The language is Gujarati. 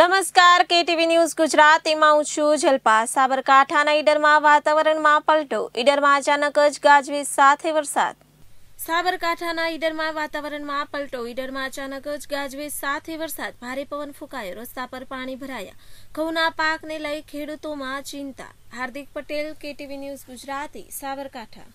નમસ્કાર કેટીવી ન્યૂઝ ગુજરાતીમાં હું છું જલપા સાબરકાંઠાના ઈડરમાં વાતાવરણમાં પલટો ઈડરમાં અચાનક જ ગાજવીજ સાથે વરસાદ સાબરકાંઠાના ઈડરમાં વાતાવરણમાં પલટો ઈડરમાં અચાનક જ ગાજવીજ સાથે વરસાદ ભારે પવન ફૂંકાયો રસ્તા પર પાણી ભરાયા ઘઉંના પાકને લઈ ખેડૂતોમાં ચિંતા હાર્દિક પટેલ કેટીવી ન્યૂઝ ગુજરાતી સાબરકાંઠા